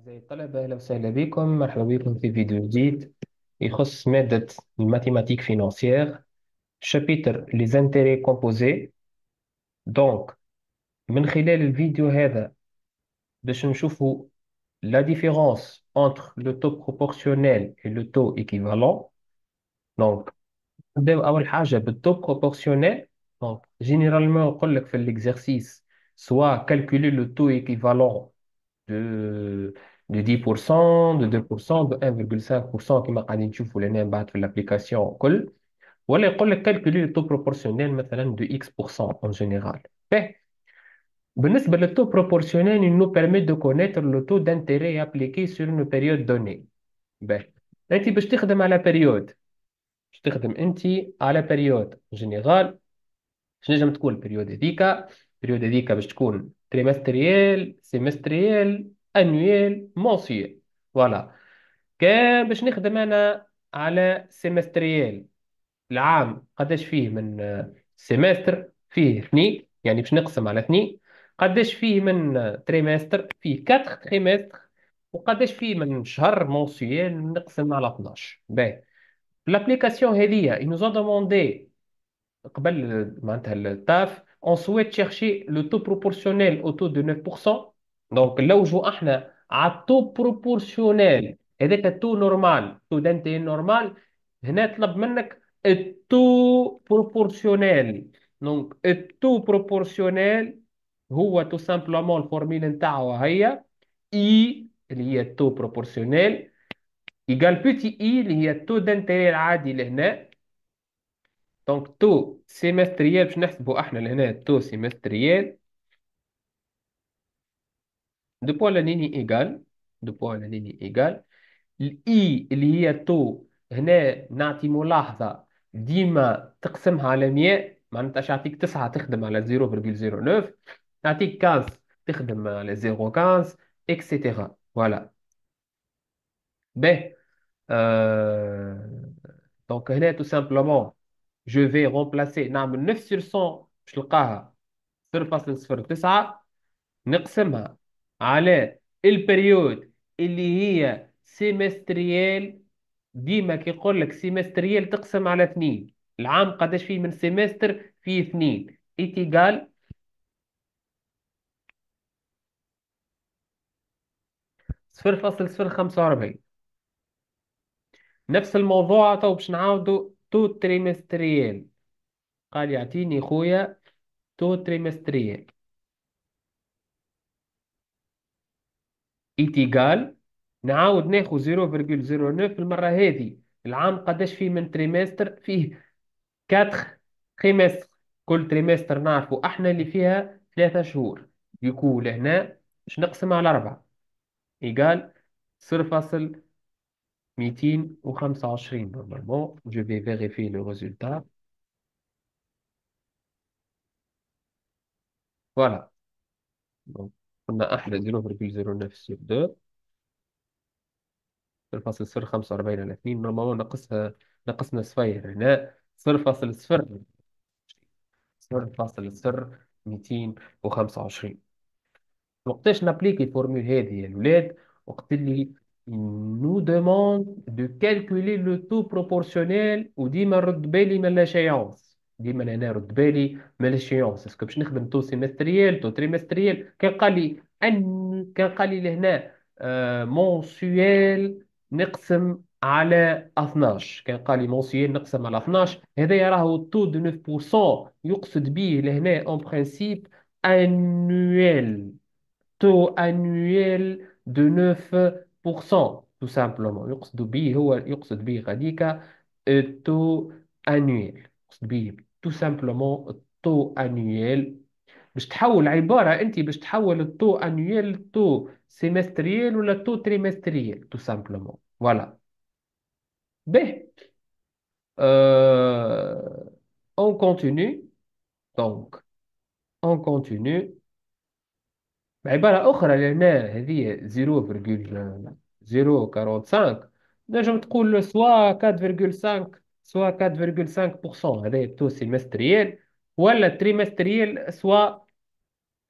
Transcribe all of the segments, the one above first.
Bonjour à tous, bienvenue dans cette vidéo. Je vais vous parler de mathématiques financières, chapitre Les intérêts composés. Donc, dans cette vidéo, je vais vous la différence entre le taux proportionnel et le taux équivalent. Donc, je taux proportionnel. Donc, généralement, on va l'exercice soit calculer le taux équivalent. De 10%, de 2%, de 1,5% qui m'a dit que je voulais l'application. Ou alors, je calculer le taux proportionnel de x% en général. Le taux proportionnel nous permet de connaître le taux d'intérêt appliqué sur une période donnée. Ben, la période. Je la période en général. Je vais la période de période تريمستريال سيمستريال انويال مونسيال فوالا كان باش نخدم انا على سيمستريال العام قداش فيه من سيمستر فيه اثنين يعني باش نقسم على اثنين قداش فيه من تريمستر فيه كاتر تريمستر وقداش فيه من شهر مونسيال نقسم على 12 باهي لابليكاسيون هذيا هذه il قبل معناتها التاف on souhaite chercher le taux proportionnel au taux de 9% دونك لو جو احنا على التو بروبورسيونيل هذاك التو نورمال تو دانتي نورمال هنا طلب منك التو بروبورسيونيل دونك التو بروبورسيونيل هو تو سامبلومون الفورميلا نتاعها هي اي اللي هي التو بروبورسيونيل ايكال بوتي اي اللي هي التو دانتيري العادي لهنا دونك تو سيمستريال باش نحسبوا احنا لهنا تو سيمستريال دو بوا لانيني ايغال دو بوا لانيني ايغال الاي اللي هي تو هنا نعطي ملاحظة ديما تقسمها على 100 معناتها يعطيك 9 تخدم على 0.09 تعطيك 15 تخدم على 0.15 اكسيتيرا فوالا باهي أه... دونك هنا تو سامبلومون جو في رومبلاسي نعمل نفس sur باش نلقاها 0.09 نقسمها على البريود اللي هي سيمستريال ديما كيقول لك سيمستريال تقسم على اثنين العام قداش فيه من سيمستر فيه اثنين ايتيغال صفر فاصل صفر خمسة وأربعين نفس الموضوع تو باش نعاودو تو تريمستريال قال يعطيني خويا تو تريمستريال إتيغال نعاود ناخو 0.09 المرة هذه العام قداش فيه من تريمستر فيه 4 تريمستر كل تريمستر نعرفو احنا اللي فيها ثلاثة شهور يكون هنا باش نقسم على أربعة ايغال صفر فاصل 225 normalement. Je vais vérifier le résultat. Voilà. Donc, on a 0,09 sur 2 0.0 صفر خمسة وأربعين على اثنين نورمالمون نقصها نقصنا صفير هنا صفر فاصل صفر صفر فاصل صفر ميتين وخمسة وعشرين وقتاش نابليكي الفورمول هذه يا الولاد وقت اللي il nous demande de calculer le taux proportionnel وديما نرد بالي من لاشيونس ديما انا نرد بالي من لاشيونس اسكو باش نخدم تو سيمستريال تو تريمستريال كان قال لي ان كان قال لي لهنا آه مونسيوال نقسم على 12 كان قال لي مونسيوال نقسم على 12 هذا راهو تو دو 9% يقصد به لهنا اون برانسيب انويل تو انويل دو 9 بورسون tout simplement يقصد به هو يقصد به غاديكا تو euh, انويل يقصد به تو سامبلومون تو انويل باش تحول عبارة انت باش تحول التو انويل تو سيمستريال ولا تو تريمستريال تو سامبلومون فوالا به اون كونتينيو دونك اون كونتينيو بعبارة أخرى لأن هذه 0.045 نجم تقول له سوا 4.5 سوا 4.5% هذا التوسي سيمستريال ولا تريمستريال سوا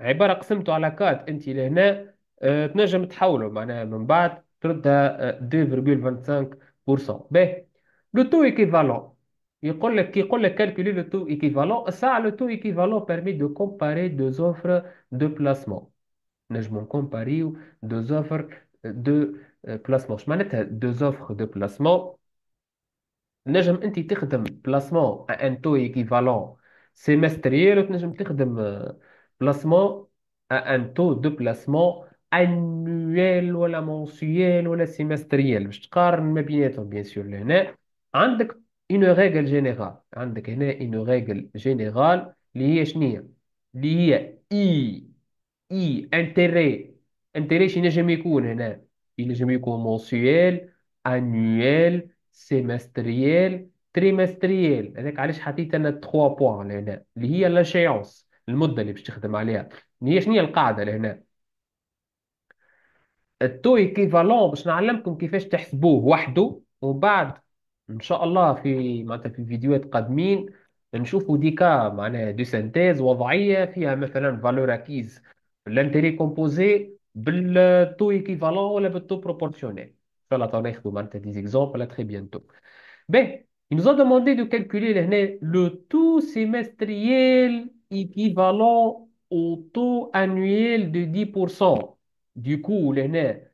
عبارة قسمته على 4 أنت لهنا آه، تنجم تحوله معناها من بعد تردها آه، 2.25% باهي لو تو ايكيفالون يقول لك كي يقول لك كالكولي لو تو ايكيفالون ساعة لو تو ايكيفالون بيرمي دو كومباري دو زوفر دو بلاسمون نجمو نكومباريو دو زوفر دو آه، بلاسمون اش معناتها دو زوفر دو بلاسمون نجم انت تخدم بلاسمون ان تو ايكيفالون سيمستريال وتنجم تخدم آه، بلاسمون ان تو دو بلاسمون انويل ولا منسيال ولا سيمستريال باش تقارن ما بيناتهم بيان سور لهنا عندك اون ريغل جينيرال عندك هنا اون ريغل جينيرال اللي هي هي اللي هي اي اي انتيري انتيري شي نجم يكون هنا ينجم يكون منسيال انيوال سيمستريال تريمستريال هذاك علاش حطيت انا 3 بوان لهنا اللي هي لاشيونس المده اللي باش تخدم عليها هي شنو هي القاعده لهنا التو ايكيفالون باش نعلمكم كيفاش تحسبوه وحده ومن بعد ان شاء الله في معناتها في فيديوهات قادمين نشوفوا ديكا معناها دي سانتيز وضعيه فيها مثلا فالور اكيز لانتيري كومبوزي بالتو ايكيفالون ولا بالتو بروبورسيونيل فلا شاء تو معناتها دي زيكزومبل تري تو بي Ils nous ont demandé de calculer le taux semestriel équivalent au taux annuel de 10%. Du coup, لهنا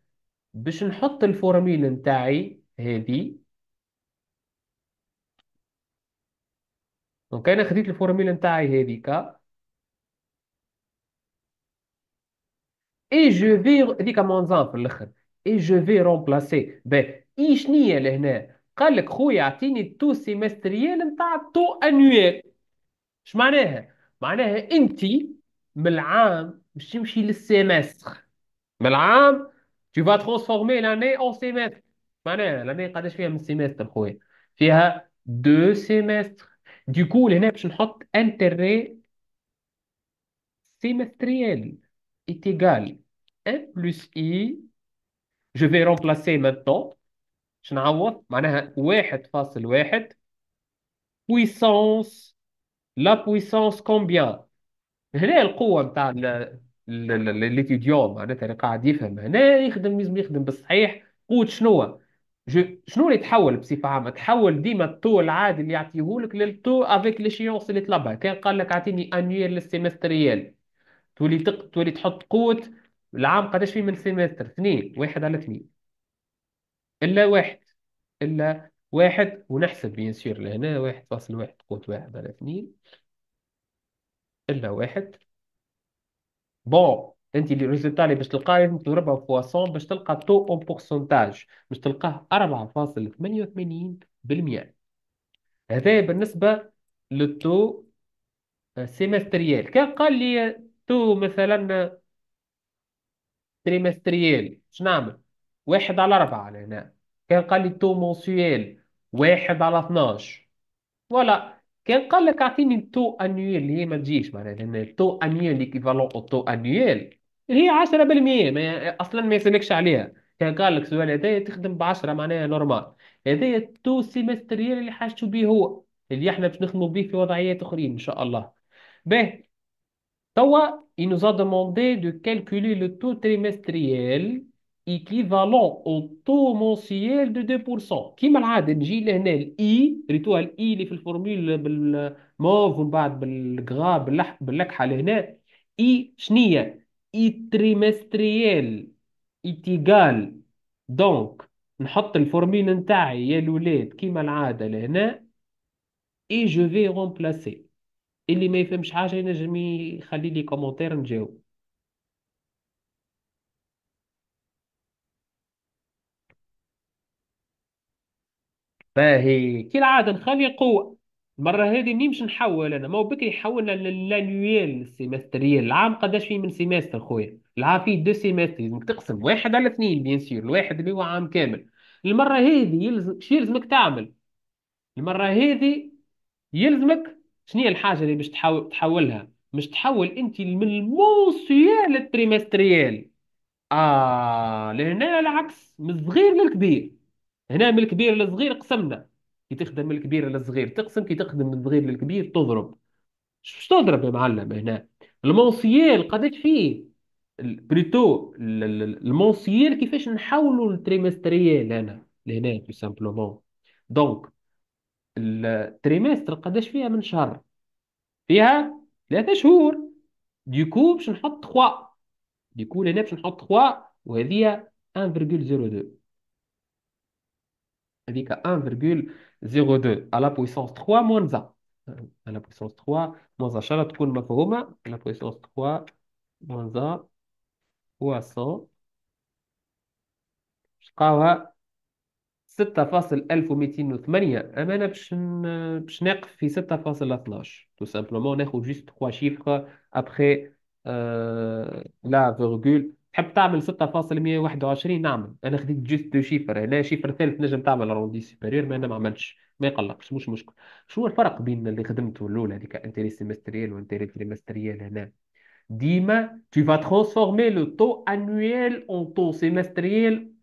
باش نحط الفورميل نتاعي هذه دونك انا خديت الفورميل نتاعي هذيك اي جو في هذيك مانزان في الاخر اي جو في رومبلاسي باهي اي شنيا لهنا قال لك خويا اعطيني التو سيمستريال نتاع التو انويال اش معناها معناها انت من العام باش تمشي للسيمستر من العام tu vas transformer l'année en semestre معناها l'année قداش فيها من سيمستر خويا فيها دو سيمستر ديكو لهنا باش نحط انتري سيمستريال est égal à n plus i je vais remplacer maintenant باش نعوض معناها واحد فاصل واحد puissance la puissance combien هنا القوة نتاع الاتيديون معناتها اللي قاعد يفهم هنا يخدم لازم يخدم بالصحيح قوة شنو شنو اللي تحول بصفة عامة تحول ديما الطو العادي اللي يعطيهولك للطو افيك ليشيونس اللي طلبها كان قال لك اعطيني انويل للسيمستريال تولي تق... تولي تحط قوة العام قداش فيه من سيمستر اثنين واحد على اثنين إلا واحد إلا واحد ونحسب بيان سور لهنا واحد فاصل واحد قوة واحد على اثنين إلا واحد بون انت لي ريزلتا اللي باش تلقاه لازم تضربها فوا باش تلقى تو اون بورسونتاج باش تلقاه 4.88% هذا بالنسبه للتو آه، سيمستريال كان قال لي تو مثلا تريمستريال شو نعمل واحد على أربعة لهنا هنا كان قال لي تو مونسويال واحد على 12 ولا كان قال لك اعطيني التو انيول اللي هي ما تجيش معناها لان التو انيول ايكيفالون او تو انيول اللي هي 10% ما اصلا ما يسالكش عليها كان قال لك سؤال هذايا تخدم ب 10 معناها نورمال هذايا التو سيمستريال اللي حاجته بيه هو اللي احنا باش نخدموا بيه في وضعيات اخرين ان شاء الله باهي Tawa, il nous a demandé de calculer le taux trimestriel équivalent au taux mensuel de 2% كيما العاده نجي لهنا الاي ريتوها الاي اللي في الفورمول بالموف ومن بعد بالكغا باللح باللكحه لهنا اي شنية اي تريمستريال اتيغال دونك نحط الفورمول نتاعي يا الولاد كيما العاده لهنا اي جو في رومبلاسي اللي ما يفهمش حاجه ينجم يخلي لي كومونتير نجاوب باهي كالعاده نخلي قوه المره هذه نمشي نحول انا ما هو بكري حولنا للانويال السيمستريال العام قداش فيه من سيمستر خويا العام فيه دو سيمستر لازمك تقسم واحد على اثنين بيان سور الواحد اللي هو عام كامل المره هذه يلزم شو يلزمك تعمل المره هذه يلزمك شنو هي الحاجه اللي باش تحاول تحولها باش تحول انت من الموسيال للتريمستريال اه لهنا العكس من الصغير للكبير هنا من الكبير للصغير قسمنا كي تخدم من الكبير للصغير تقسم كي تخدم من الصغير للكبير تضرب شو تضرب يا معلم هنا المونسييل قداش فيه بريتو المونسييل كيفاش نحولوا لتريمستريال هنا لهنا تو سامبلومون دونك التريمستر قداش فيها من شهر فيها ثلاثة شهور ديكو باش نحط 3 ديكو لهنا باش نحط 3 وهذه 1,02 هذيك 1,02 على بويسونس 3 مونزا على بويسونس 3 مونزا ان شاء الله تكون مفهومة على بويسونس 3 مونزا بواسون شقاوها 6.1208 اما انا باش باش نقف في 6.12 تو سامبلومون ناخذ جوست 3 شيفر ابخي لا فيرغول تحب تعمل 6.121 نعمل انا خديت جوست دو شيفر هنا شيفر ثالث نجم تعمل روندي سوبيريور ما انا ما عملتش ما يقلقش مش مشكل شو هو الفرق بين اللي خدمته الاولى هذيك انتري سيمستريال وانتري تريمستريال هنا ديما tu فا transformer لو تو انويل اون تو سيمستريال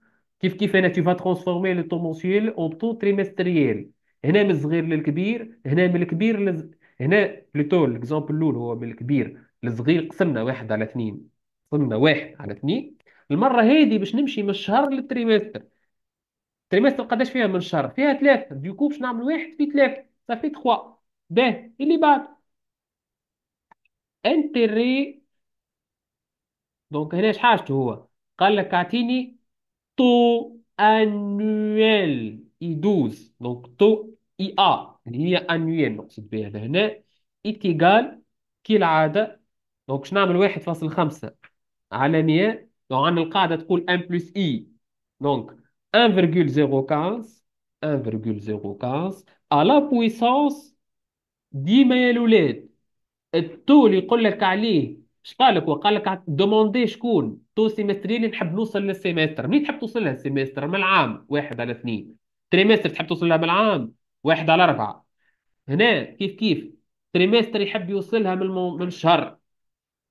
كيف كيف انا تيفا ترونسفورمي لو طو مونسيول اون طو تريمستريال هنا من الصغير للكبير هنا من الكبير لز... هنا بلوتو الاكزامبل الاول هو من الكبير للصغير قسمنا واحد على اثنين قسمنا واحد على اثنين المره هذه باش نمشي من الشهر للتريمستر التريمستر قداش فيها من شهر فيها ثلاثة ديكو باش نعمل واحد في ثلاثة صافي تخوا باه اللي بعد انتري دونك هنا شحاجته هو قال لك اعطيني تو انويل I12 دونك اي ا اللي هي انويل نقصد بها لهنا اتيكال كالعادة دونك شنو نعمل 1.5 على 100 دونك عن القاعدة تقول ان بلس اي دونك 1,015 1,015 على بويسونس ديما يا الاولاد التو اللي يقول لك عليه اش قال لك وقال لك دوموندي شكون تو سيمسترين نحب نوصل للسيمستر منين تحب توصل لها السيمستر من العام واحد على اثنين تريمستر تحب توصل لها من العام واحد على أربعة هنا كيف كيف تريمستر يحب يوصلها من المو... من الشهر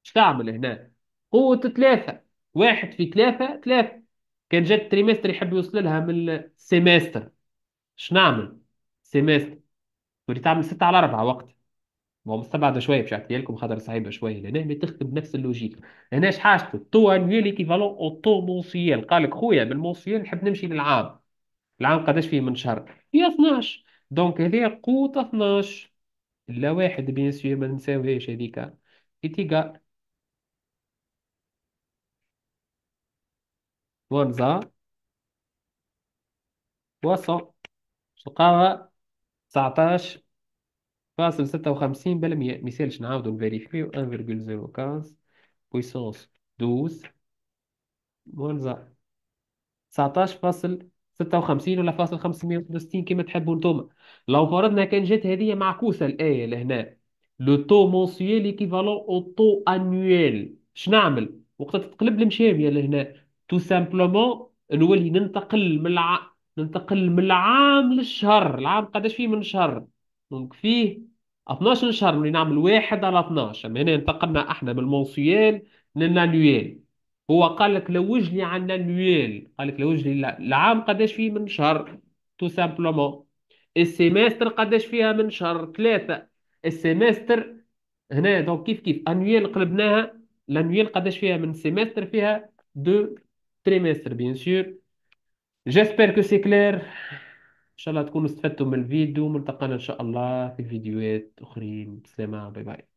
اش تعمل هنا قوة ثلاثة واحد في ثلاثة ثلاثة كان جات تريمستر يحب يوصل لها من السيمستر اش نعمل سيمستر تولي تعمل ستة على أربعة وقت ما هو مستبعده شويه باش نحكي لكم خاطر صعيبه شويه لان ما تخدم نفس اللوجيك هنا اش حاجته الطو انيول ايكيفالون او طو موسيال قال لك خويا بالموسيال نحب نمشي للعام العام قداش فيه من شهر هي 12 دونك هذه قوت 12 لا واحد بيان سور ما نساوهاش هذيك اتيكال ونزا وصل تلقاها 19 فاصل ستة وخمسين بلا مي- مثالش نعاودو نفيريفيو ان فيرجول زيرو كانز بويسونس دوز مونزا تسعتاش فاصل ستة وخمسين ولا فاصل خمسمية وستين كيما تحبوا نتوما لو فرضنا كان جات هذه معكوسة الآية لهنا لو تو مونسيال ايكيفالون او تو انويل شنعمل وقت تتقلب المشامية لهنا تو سامبلومون نولي ننتقل من الع... ننتقل من العام للشهر العام قداش فيه من شهر دونك فيه 12 شهر ملي نعمل واحد على 12 اما هنا انتقلنا احنا من المونسيال للانويال هو قال لك لوج لي على الانويال قال لك لوج لي العام قداش فيه من شهر تو سامبلومون السيمستر قداش فيها من شهر ثلاثة السيمستر هنا دونك كيف كيف انويال قلبناها الانويال قداش فيها من سيمستر فيها دو تريمستر بيان سور جيسبر كو سي كلير شاء الله تكونوا استفدتم من الفيديو ملتقانا إن شاء الله في فيديوهات أخرين سلامة باي باي